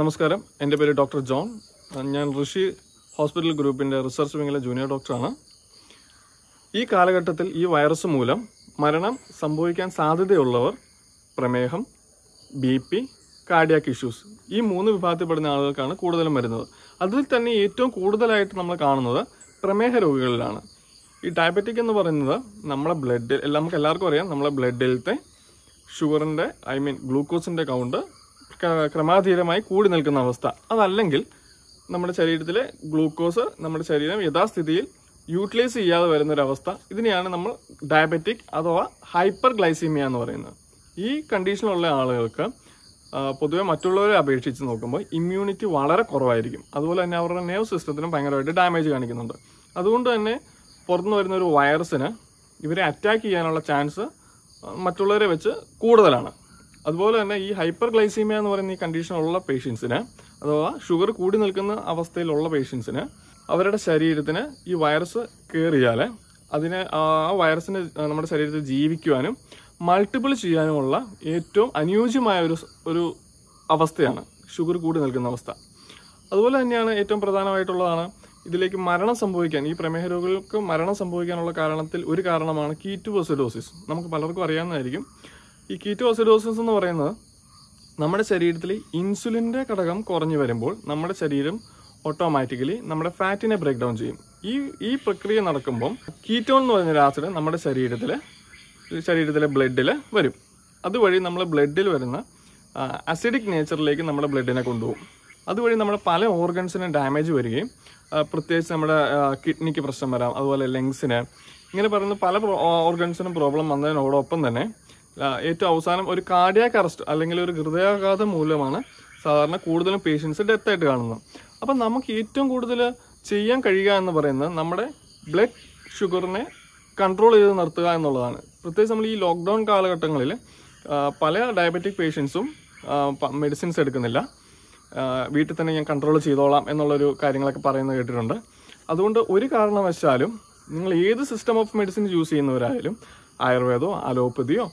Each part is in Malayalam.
നമസ്കാരം എൻ്റെ പേര് ഡോക്ടർ ജോൺ ഞാൻ ഋഷി ഹോസ്പിറ്റൽ ഗ്രൂപ്പിൻ്റെ റിസർച്ച് വിങ്ങിലെ ജൂനിയർ ഡോക്ടറാണ് ഈ കാലഘട്ടത്തിൽ ഈ വൈറസ് മൂലം മരണം സംഭവിക്കാൻ സാധ്യതയുള്ളവർ പ്രമേഹം ബി പി കാർഡിയാക് ഇഷ്യൂസ് ഈ മൂന്ന് വിഭാഗത്തിൽപ്പെടുന്ന ആളുകൾക്കാണ് കൂടുതലും വരുന്നത് അതിൽ തന്നെ ഏറ്റവും കൂടുതലായിട്ട് നമ്മൾ കാണുന്നത് പ്രമേഹ രോഗികളിലാണ് ഈ ഡയബറ്റിക് എന്ന് പറയുന്നത് നമ്മളെ ബ്ലഡിൽ നമുക്ക് എല്ലാവർക്കും അറിയാം നമ്മളെ ബ്ലഡിലത്തെ ഷുഗറിൻ്റെ ഐ മീൻ ഗ്ലൂക്കോസിൻ്റെ കൗണ്ട് ക്രമാതീതമായി കൂടി നിൽക്കുന്ന അവസ്ഥ അതല്ലെങ്കിൽ നമ്മുടെ ശരീരത്തിലെ ഗ്ലൂക്കോസ് നമ്മുടെ ശരീരം യഥാസ്ഥിതിയിൽ യൂട്ടിലൈസ് ചെയ്യാതെ വരുന്നൊരവസ്ഥ ഇതിനെയാണ് നമ്മൾ ഡയബറ്റിക് അഥവാ ഹൈപ്പർ ഗ്ലൈസീമിയ എന്ന് പറയുന്നത് ഈ കണ്ടീഷനിലുള്ള ആളുകൾക്ക് പൊതുവെ മറ്റുള്ളവരെ അപേക്ഷിച്ച് നോക്കുമ്പോൾ ഇമ്മ്യൂണിറ്റി വളരെ കുറവായിരിക്കും അതുപോലെ തന്നെ അവരുടെ നെർവ് സിസ്റ്റത്തിനും ഭയങ്കരമായിട്ട് ഡാമേജ് കാണിക്കുന്നുണ്ട് അതുകൊണ്ട് തന്നെ പുറത്തുനിന്ന് വരുന്ന ഒരു വൈറസിന് ഇവരെ അറ്റാക്ക് ചെയ്യാനുള്ള ചാൻസ് മറ്റുള്ളവരെ വെച്ച് കൂടുതലാണ് അതുപോലെ തന്നെ ഈ ഹൈപ്പർ ഗ്ലൈസീമിയ എന്ന് പറയുന്ന ഈ കണ്ടീഷൻ ഉള്ള പേഷ്യൻസിന് അഥവാ ഷുഗർ കൂടി നിൽക്കുന്ന അവസ്ഥയിലുള്ള പേഷ്യൻസിന് അവരുടെ ശരീരത്തിന് ഈ വൈറസ് കയറിയാൽ അതിനെ ആ വൈറസിന് നമ്മുടെ ശരീരത്തിൽ ജീവിക്കുവാനും മൾട്ടിപ്പിൾ ചെയ്യാനുമുള്ള ഏറ്റവും അനുയോജ്യമായ ഒരു ഒരു അവസ്ഥയാണ് ഷുഗർ കൂടി നിൽക്കുന്ന അവസ്ഥ അതുപോലെ തന്നെയാണ് ഏറ്റവും പ്രധാനമായിട്ടുള്ളതാണ് ഇതിലേക്ക് മരണം സംഭവിക്കാൻ ഈ പ്രമേഹ രോഗികൾക്ക് മരണം സംഭവിക്കാനുള്ള കാരണത്തിൽ ഒരു കാരണമാണ് കീറ്റുബോസിഡോസിസ് നമുക്ക് പലർക്കും അറിയാവുന്നതായിരിക്കും ഈ കീറ്റോ കീറ്റോസിഡോസിസ് എന്ന് പറയുന്നത് നമ്മുടെ ശരീരത്തിൽ ഇൻസുലിൻ്റെ ഘടകം കുറഞ്ഞു വരുമ്പോൾ നമ്മുടെ ശരീരം ഓട്ടോമാറ്റിക്കലി നമ്മുടെ ഫാറ്റിനെ ബ്രേക്ക് ഡൗൺ ചെയ്യും ഈ ഈ പ്രക്രിയ നടക്കുമ്പം കീറ്റോൺ എന്ന് പറഞ്ഞൊരു ആസിഡ് നമ്മുടെ ശരീരത്തിൽ ശരീരത്തിലെ ബ്ലഡിൽ വരും അതുവഴി നമ്മളെ ബ്ലഡിൽ വരുന്ന അസിഡിക് നേച്ചറിലേക്ക് നമ്മുടെ ബ്ലഡിനെ കൊണ്ടുപോകും അതുവഴി നമ്മുടെ പല ഓർഗൻസിനും ഡാമേജ് വരികയും പ്രത്യേകിച്ച് നമ്മുടെ കിഡ്നിക്ക് പ്രശ്നം വരാം അതുപോലെ ലങ്സിന് ഇങ്ങനെ പറയുന്ന പല ഓർഗൻസിനും പ്രോബ്ലം വന്നതിനോടൊപ്പം തന്നെ ഏറ്റവും അവസാനം ഒരു കാർഡിയാക് അറസ്റ്റ് അല്ലെങ്കിൽ ഒരു ഹൃദയാഘാതം മൂലമാണ് സാധാരണ കൂടുതലും പേഷ്യൻസ് ഡെത്ത് ആയിട്ട് കാണുന്നത് അപ്പം നമുക്ക് ഏറ്റവും കൂടുതൽ ചെയ്യാൻ കഴിയുക എന്ന് പറയുന്നത് നമ്മുടെ ബ്ലഡ് ഷുഗറിനെ കൺട്രോൾ ചെയ്ത് നിർത്തുക എന്നുള്ളതാണ് പ്രത്യേകിച്ച് നമ്മൾ ഈ ലോക്ക്ഡൗൺ കാലഘട്ടങ്ങളിൽ പല ഡയബറ്റിക് പേഷ്യൻസും മെഡിസിൻസ് എടുക്കുന്നില്ല വീട്ടിൽ തന്നെ ഞാൻ കൺട്രോൾ ചെയ്തോളാം എന്നുള്ളൊരു കാര്യങ്ങളൊക്കെ പറയുന്നത് കേട്ടിട്ടുണ്ട് അതുകൊണ്ട് ഒരു കാരണവശാലും നിങ്ങൾ ഏത് സിസ്റ്റം ഓഫ് മെഡിസിൻ യൂസ് ചെയ്യുന്നവരായാലും ആയുർവേദമോ അലോപ്പതിയോ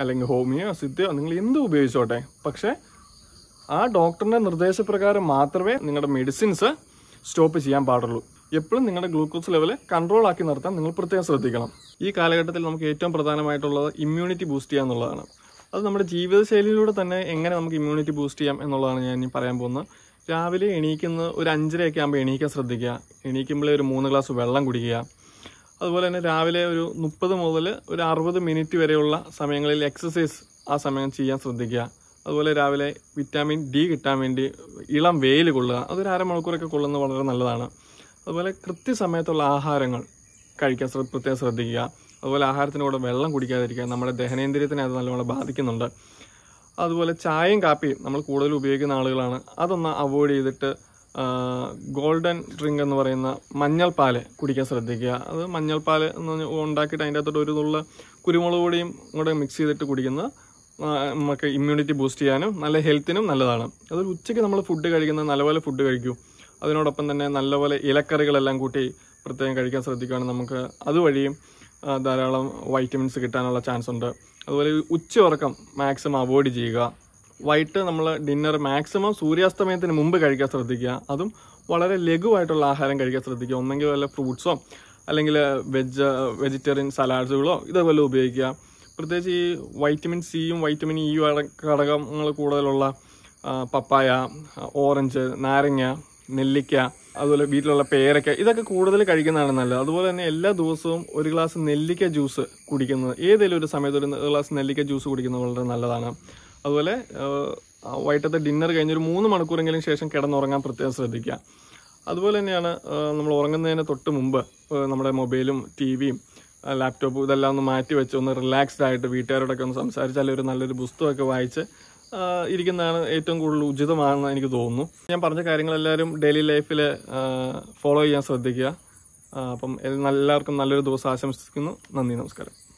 അല്ലെങ്കിൽ ഹോമിയോ സിദ്ധയോ നിങ്ങൾ എന്ത് ഉപയോഗിച്ചോട്ടെ പക്ഷേ ആ ഡോക്ടറിൻ്റെ നിർദ്ദേശപ്രകാരം മാത്രമേ നിങ്ങളുടെ മെഡിസിൻസ് സ്റ്റോപ്പ് ചെയ്യാൻ പാടുള്ളൂ എപ്പോഴും നിങ്ങളുടെ ഗ്ലൂക്കോസ് ലെവൽ കൺട്രോൾ ആക്കി നിർത്താൻ നിങ്ങൾ പ്രത്യേകം ശ്രദ്ധിക്കണം ഈ കാലഘട്ടത്തിൽ നമുക്ക് ഏറ്റവും പ്രധാനമായിട്ടുള്ളത് ഇമ്മ്യൂണിറ്റി ബൂസ്റ്റ് ചെയ്യുക എന്നുള്ളതാണ് അത് നമ്മുടെ ജീവിതശൈലിയിലൂടെ തന്നെ എങ്ങനെ നമുക്ക് ഇമ്മ്യൂണിറ്റി ബൂസ്റ്റ് ചെയ്യാം എന്നുള്ളതാണ് ഞാൻ ഇനി പറയാൻ പോകുന്നത് രാവിലെ എണീക്കുന്ന ഒരു അഞ്ചരയൊക്കെ ആകുമ്പോൾ എണീക്കാൻ ശ്രദ്ധിക്കുക എണീക്കുമ്പോഴേ ഒരു മൂന്ന് ഗ്ലാസ് വെള്ളം കുടിക്കുക അതുപോലെ തന്നെ രാവിലെ ഒരു മുപ്പത് മുതൽ ഒരു അറുപത് മിനിറ്റ് വരെയുള്ള സമയങ്ങളിൽ എക്സസൈസ് ആ സമയം ചെയ്യാൻ ശ്രദ്ധിക്കുക അതുപോലെ രാവിലെ വിറ്റാമിൻ ഡി കിട്ടാൻ വേണ്ടി ഇളം വെയിൽ കൊള്ളുക അതൊരു അരമണിക്കൂറൊക്കെ കൊള്ളുന്നത് വളരെ നല്ലതാണ് അതുപോലെ കൃത്യസമയത്തുള്ള ആഹാരങ്ങൾ കഴിക്കാൻ പ്രത്യേകം ശ്രദ്ധിക്കുക അതുപോലെ ആഹാരത്തിൻ്റെ കൂടെ വെള്ളം കുടിക്കാതിരിക്കുക നമ്മുടെ ദഹനേന്ദ്രിയത്തിനെ അത് നല്ലോണം ബാധിക്കുന്നുണ്ട് അതുപോലെ ചായയും കാപ്പിയും നമ്മൾ കൂടുതൽ ഉപയോഗിക്കുന്ന ആളുകളാണ് അതൊന്ന് അവോയ്ഡ് ചെയ്തിട്ട് ഗോൾഡൻ ഡ്രിങ്ക് എന്ന് പറയുന്ന മഞ്ഞൾപ്പാൽ കുടിക്കാൻ ശ്രദ്ധിക്കുക അത് മഞ്ഞൾപ്പാൽ എന്ന് ഉണ്ടാക്കിയിട്ട് അതിൻ്റെ അകത്തോട്ട് ഒരു നുള്ള കുരുമുളക് പൊടിയും കൂടെ മിക്സ് ചെയ്തിട്ട് കുടിക്കുന്നത് നമുക്ക് ഇമ്മ്യൂണിറ്റി ബൂസ്റ്റ് ചെയ്യാനും നല്ല ഹെൽത്തിനും നല്ലതാണ് അതൊരു ഉച്ചയ്ക്ക് നമ്മൾ ഫുഡ് കഴിക്കുന്നത് നല്ലപോലെ ഫുഡ് കഴിക്കൂ അതിനോടൊപ്പം തന്നെ നല്ലപോലെ ഇലക്കറികളെല്ലാം കൂട്ടി പ്രത്യേകം കഴിക്കാൻ ശ്രദ്ധിക്കുകയാണെങ്കിൽ നമുക്ക് അതുവഴിയും ധാരാളം വൈറ്റമിൻസ് കിട്ടാനുള്ള ചാൻസ് ഉണ്ട് അതുപോലെ ഉച്ച ഉറക്കം മാക്സിമം അവോയ്ഡ് ചെയ്യുക വൈകിട്ട് നമ്മൾ ഡിന്നർ മാക്സിമം സൂര്യാസ്തമയത്തിന് മുമ്പ് കഴിക്കാൻ ശ്രദ്ധിക്കുക അതും വളരെ ലഘുവായിട്ടുള്ള ആഹാരം കഴിക്കാൻ ശ്രദ്ധിക്കുക ഒന്നെങ്കിൽ വല്ല ഫ്രൂട്ട്സോ അല്ലെങ്കിൽ വെജ് വെജിറ്റേറിയൻ സലാഡ്സുകളോ ഇതേപോലെ ഉപയോഗിക്കുക പ്രത്യേകിച്ച് ഈ വൈറ്റമിൻ സിയും വൈറ്റമിൻ ഇയും ഘടകങ്ങൾ കൂടുതലുള്ള പപ്പായ ഓറഞ്ച് നാരങ്ങ നെല്ലിക്ക അതുപോലെ വീട്ടിലുള്ള പേരക്ക ഇതൊക്കെ കൂടുതൽ കഴിക്കുന്നതാണ് നല്ലത് അതുപോലെ തന്നെ എല്ലാ ദിവസവും ഒരു ഗ്ലാസ് നെല്ലിക്ക ജ്യൂസ് കുടിക്കുന്നത് ഏതെങ്കിലും ഒരു സമയത്ത് ഒരു ഗ്ലാസ് നെല്ലിക്ക ജ്യൂസ് കുടിക്കുന്നത് വളരെ നല്ലതാണ് അതുപോലെ വൈകിട്ടത്തെ ഡിന്നർ ഒരു മൂന്ന് മണിക്കൂറെങ്കിലും ശേഷം കിടന്നുറങ്ങാൻ പ്രത്യേകം ശ്രദ്ധിക്കുക അതുപോലെ തന്നെയാണ് നമ്മൾ ഉറങ്ങുന്നതിന് തൊട്ട് മുമ്പ് നമ്മുടെ മൊബൈലും ടി വിയും ലാപ്ടോപ്പ് ഇതെല്ലാം ഒന്ന് മാറ്റി വെച്ച് ഒന്ന് റിലാക്സ്ഡ് ആയിട്ട് വീട്ടുകാരോടൊക്കെ ഒന്ന് സംസാരിച്ചാൽ ഒരു നല്ലൊരു പുസ്തകമൊക്കെ വായിച്ച് ഇരിക്കുന്നതാണ് ഏറ്റവും കൂടുതൽ ഉചിതമാണെന്ന് എനിക്ക് തോന്നുന്നു ഞാൻ പറഞ്ഞ കാര്യങ്ങളെല്ലാവരും ഡെയിലി ലൈഫിൽ ഫോളോ ചെയ്യാൻ ശ്രദ്ധിക്കുക അപ്പം എല്ലാവർക്കും നല്ലൊരു ദിവസം ആശംസിക്കുന്നു നന്ദി നമസ്കാരം